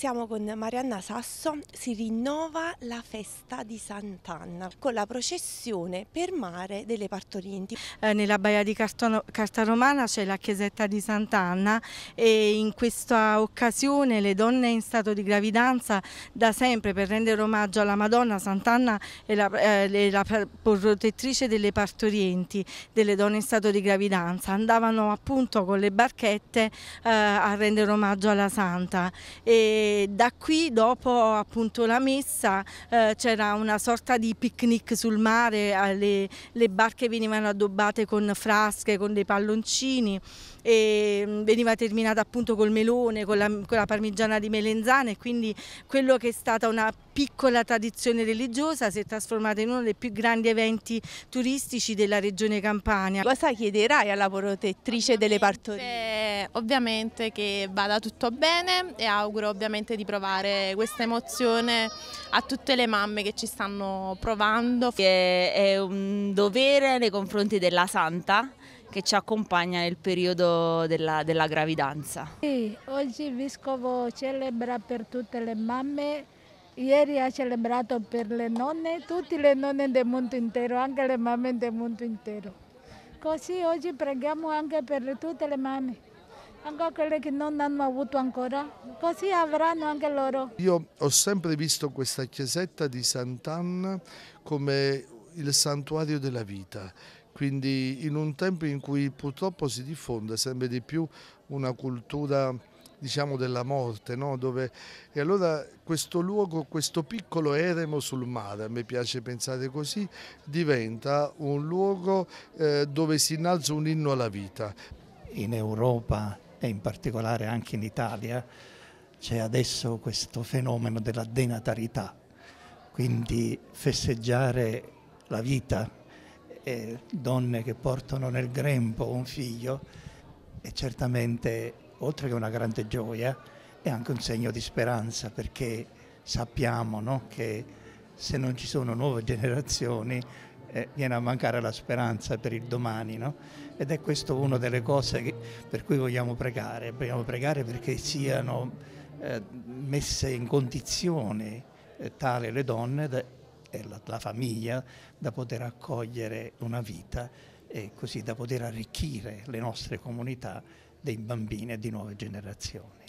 Siamo con Marianna Sasso, si rinnova la festa di Sant'Anna con la processione per mare delle partorienti. Eh, nella Baia di Cartono, c'è la chiesetta di Sant'Anna e in questa occasione le donne in stato di gravidanza da sempre per rendere omaggio alla Madonna Sant'Anna è la, eh, è la protettrice delle partorienti, delle donne in stato di gravidanza. Andavano appunto con le barchette eh, a rendere omaggio alla Santa. E da qui dopo appunto la messa eh, c'era una sorta di picnic sul mare, eh, le, le barche venivano addobbate con frasche, con dei palloncini e mm, veniva terminata appunto col melone, con la, con la, parmigiana di melenzane e quindi quello che è stata una piccola tradizione religiosa si è trasformata in uno dei più grandi eventi turistici della regione Campania. Cosa chiederai alla protettrice delle partorie? ovviamente che vada tutto bene e auguro ovviamente di provare questa emozione a tutte le mamme che ci stanno provando. È, è un dovere nei confronti della Santa che ci accompagna nel periodo della, della gravidanza. Sì, oggi il Vescovo celebra per tutte le mamme Ieri ha celebrato per le nonne, tutte le nonne del mondo intero, anche le mamme del mondo intero. Così oggi preghiamo anche per tutte le mamme anche quelle che non hanno avuto ancora, così avranno anche loro. Io ho sempre visto questa chiesetta di Sant'Anna come il santuario della vita, quindi in un tempo in cui purtroppo si diffonde sempre di più una cultura diciamo della morte, no? Dove... e allora questo luogo, questo piccolo eremo sul mare, a me piace pensare così, diventa un luogo eh, dove si innalza un inno alla vita. In Europa e in particolare anche in Italia c'è adesso questo fenomeno della denatarità, quindi festeggiare la vita, eh, donne che portano nel grembo un figlio è certamente, oltre che una grande gioia, è anche un segno di speranza perché sappiamo no, che se non ci sono nuove generazioni eh, viene a mancare la speranza per il domani. No? Ed è questo una delle cose che, per cui vogliamo pregare, vogliamo pregare perché siano eh, messe in condizione eh, tale le donne da, e la, la, famiglia da poter accogliere una vita e così da poter arricchire le nostre comunità dei bambini e di nuove generazioni.